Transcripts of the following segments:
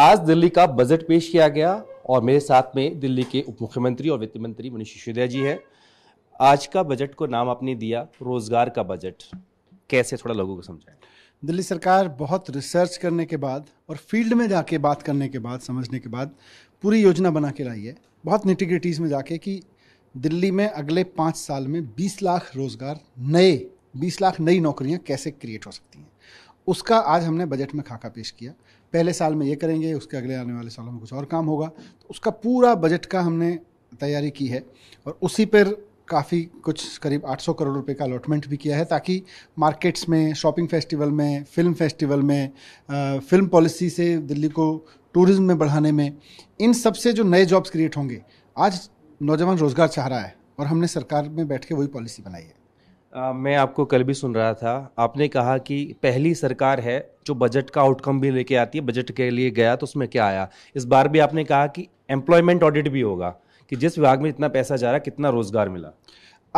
आज दिल्ली का बजट पेश किया गया और मेरे साथ में दिल्ली के उप मुख्यमंत्री और वित्त मंत्री मनीष सिसोदिया जी हैं आज का बजट को नाम आपने दिया रोजगार का बजट कैसे थोड़ा लोगों को समझाएं दिल्ली सरकार बहुत रिसर्च करने के बाद और फील्ड में जाके बात करने के बाद समझने के बाद पूरी योजना बना के लाई है बहुत निटिग्रिटीज़ में जाके कि दिल्ली में अगले पाँच साल में बीस लाख रोज़गार नए बीस लाख नई नौकरियाँ कैसे क्रिएट हो सकती हैं उसका आज हमने बजट में खाका पेश किया पहले साल में ये करेंगे उसके अगले आने वाले सालों में कुछ और काम होगा तो उसका पूरा बजट का हमने तैयारी की है और उसी पर काफ़ी कुछ करीब 800 करोड़ रुपए का अलॉटमेंट भी किया है ताकि मार्केट्स में शॉपिंग फेस्टिवल में फिल्म फेस्टिवल में आ, फिल्म पॉलिसी से दिल्ली को टूरिज्म में बढ़ाने में इन सब से जो नए जॉब्स क्रिएट होंगे आज नौजवान रोज़गार चाह रहा है और हमने सरकार में बैठ के वही पॉलिसी बनाई है आ, मैं आपको कल भी सुन रहा था आपने कहा कि पहली सरकार है जो बजट का आउटकम भी लेके आती है बजट के लिए गया तो उसमें क्या आया इस बार भी आपने कहा कि एम्प्लॉयमेंट ऑडिट भी होगा कि जिस विभाग में इतना पैसा जा रहा कितना रोजगार मिला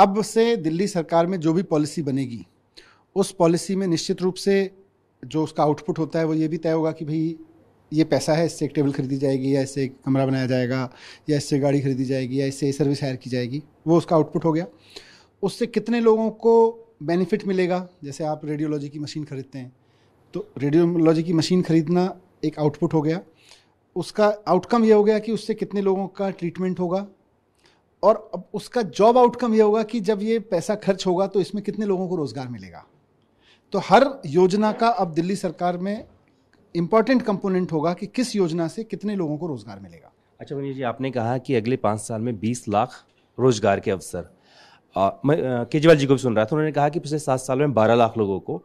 अब से दिल्ली सरकार में जो भी पॉलिसी बनेगी उस पॉलिसी में निश्चित रूप से जो उसका आउटपुट होता है वो ये भी तय होगा कि भाई ये पैसा है इससे एक टेबल खरीदी जाएगी या इससे एक कमरा बनाया जाएगा या इससे गाड़ी खरीदी जाएगी या इससे सर्विस हायर की जाएगी वो उसका आउटपुट हो गया उससे कितने लोगों को बेनिफिट मिलेगा जैसे आप रेडियोलॉजी की मशीन खरीदते हैं तो रेडियोलॉजी की मशीन खरीदना एक आउटपुट हो गया उसका आउटकम ये हो गया कि उससे कितने लोगों का ट्रीटमेंट होगा और अब उसका जॉब आउटकम ये होगा कि जब ये पैसा खर्च होगा तो इसमें कितने लोगों को रोज़गार मिलेगा तो हर योजना का अब दिल्ली सरकार में इम्पॉर्टेंट कंपोनेंट होगा कि किस योजना से कितने लोगों को रोज़गार मिलेगा अच्छा मनीष जी आपने कहा कि अगले पाँच साल में बीस लाख रोजगार के अवसर मैं केजरीवाल जी को भी सुन रहा था उन्होंने कहा कि पिछले सात साल में बारह लाख लोगों को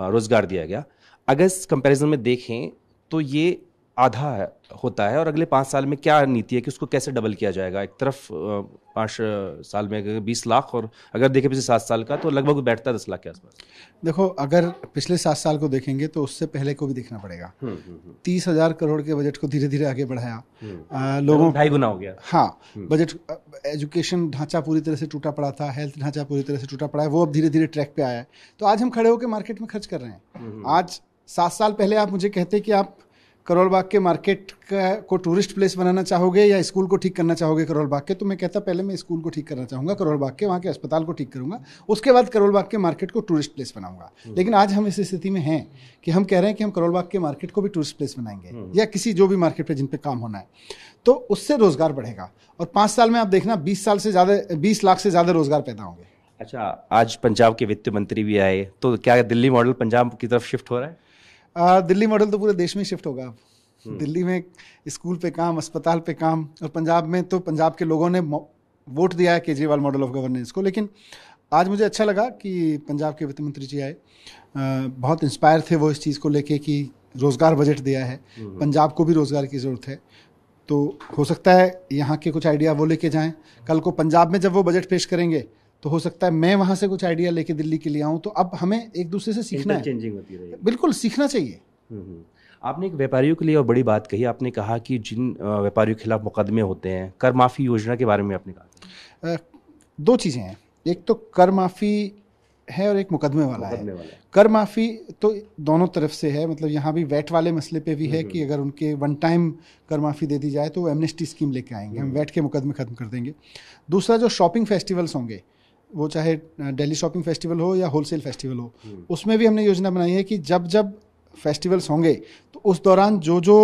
रोज़गार दिया गया अगर कंपैरिजन में देखें तो ये आधा है, होता है और अगले पाँच साल में क्या नीति है कि उसको कैसे डबल किया जाएगा एक तरफ पाँच साल में अगर बीस लाख और अगर देखें पिछले सात साल का तो लगभग बैठता है दस लाख के आसपास देखो अगर पिछले सात साल को देखेंगे तो उससे पहले को भी देखना पड़ेगा हम्म, हम्म, हम्म। तीस हजार करोड़ के बजट को धीरे धीरे आगे बढ़ाया आ, लोगों ढाई गुना हो गया हाँ बजट एजुकेशन ढांचा पूरी तरह से टूटा पड़ा था हेल्थ ढांचा पूरी तरह से टूटा पड़ा है वो अब धीरे धीरे ट्रैक पे आया है तो आज हम खड़े होकर मार्केट में खर्च कर रहे हैं हम्म। आज सात साल पहले आप मुझे कहते कि आप करोल बाग के मार्केट का को टूरिस्ट प्लेस बनाना चाहोगे या स्कूल को ठीक करना चाहोगे करोल बाग के तो मैं कहता पहले मैं स्कूल को ठीक करना चाहूँगा करोल बाग के वहाँ के अस्पताल को ठीक करूँगा उसके बाद करोल बाग के मार्केट को टूरिस्ट प्लेस बनाऊंगा हम्म। लेकिन आज हम इस स्थिति में हैं कि हम कह रहे हैं कि हम करोल बाग के मार्केट को भी टूरिस्ट प्लेस बनाएंगे हम्म। या किसी जो भी मार्केट पर जिन पर काम होना है तो उससे रोज़गार बढ़ेगा और पाँच साल में आप देखना बीस साल से ज़्यादा बीस लाख से ज़्यादा रोज़गार पैदा होंगे अच्छा आज पंजाब के वित्त मंत्री भी आए तो क्या दिल्ली मॉडल पंजाब की तरफ शिफ्ट हो रहा है आ, दिल्ली मॉडल तो पूरे देश में शिफ्ट होगा अब हम्म। दिल्ली में स्कूल पे काम अस्पताल पे काम और पंजाब में तो पंजाब के लोगों ने वोट दिया है केजरीवाल मॉडल ऑफ गवर्नेंस को लेकिन आज मुझे अच्छा लगा कि पंजाब के वित्त मंत्री जी आए बहुत इंस्पायर थे वो इस चीज़ को लेके कि रोज़गार बजट दिया है हम्म। पंजाब को भी रोज़गार की ज़रूरत है तो हो सकता है यहाँ के कुछ आइडिया वो लेके जाएं कल को पंजाब में जब वो बजट पेश करेंगे तो हो सकता है मैं वहाँ से कुछ आइडिया लेके दिल्ली के लिए आऊँ तो अब हमें एक दूसरे से सीखना है चेंजिंग होती बिल्कुल सीखना चाहिए हम्म, हम्म। आपने एक व्यापारियों के लिए और बड़ी बात कही आपने कहा कि जिन व्यापारियों के खिलाफ मुकदमे होते हैं कर माफ़ी योजना के बारे में आपने कहा दो चीज़ें हैं एक तो कर माफ़ी है और एक मुकदमे वाला मुकदमे है कर माफ़ी तो दोनों तरफ से है मतलब यहाँ भी वैट वाले मसले पे भी है हम्म, कि अगर उनके वन टाइम कर माफ़ी दे दी जाए तो वो एमनेस्टी स्कीम लेके आएंगे हम वैट के मुकदमे ख़त्म कर देंगे दूसरा जो शॉपिंग फेस्टिवल्स होंगे वो चाहे डेली शॉपिंग फेस्टिवल हो या होलसेल फेस्टिवल हो हम्म। उसमें भी हमने योजना बनाई है कि जब जब फेस्टिवल्स होंगे तो उस दौरान जो जो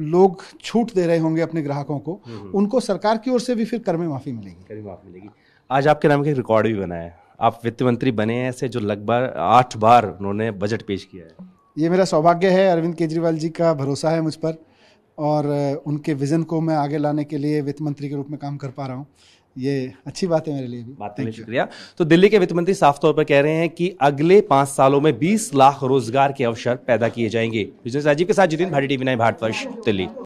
लोग छूट दे रहे होंगे अपने ग्राहकों को हम्म, हम्म। उनको सरकार की ओर से भी फिर कर में माफ़ी मिलेगी कर में माफ़ी मिलेगी आज आपके नाम का एक रिकॉर्ड भी बना है आप वित्त मंत्री बने हैं ऐसे जो लगभग आठ बार उन्होंने बजट पेश किया है ये मेरा सौभाग्य है अरविंद केजरीवाल जी का भरोसा है मुझ पर और उनके विज़न को मैं आगे लाने के लिए वित्त मंत्री के रूप में काम कर पा रहा हूँ ये अच्छी बात है मेरे लिए भी बात शुक्रिया तो दिल्ली के वित्त मंत्री साफ तौर पर कह रहे हैं कि अगले पांच सालों में बीस लाख रोजगार के अवसर पैदा किए जाएंगे बिजनेस राजीव के साथ जितिन भाटी टीवी नाइन भारतवर्ष दिल्ली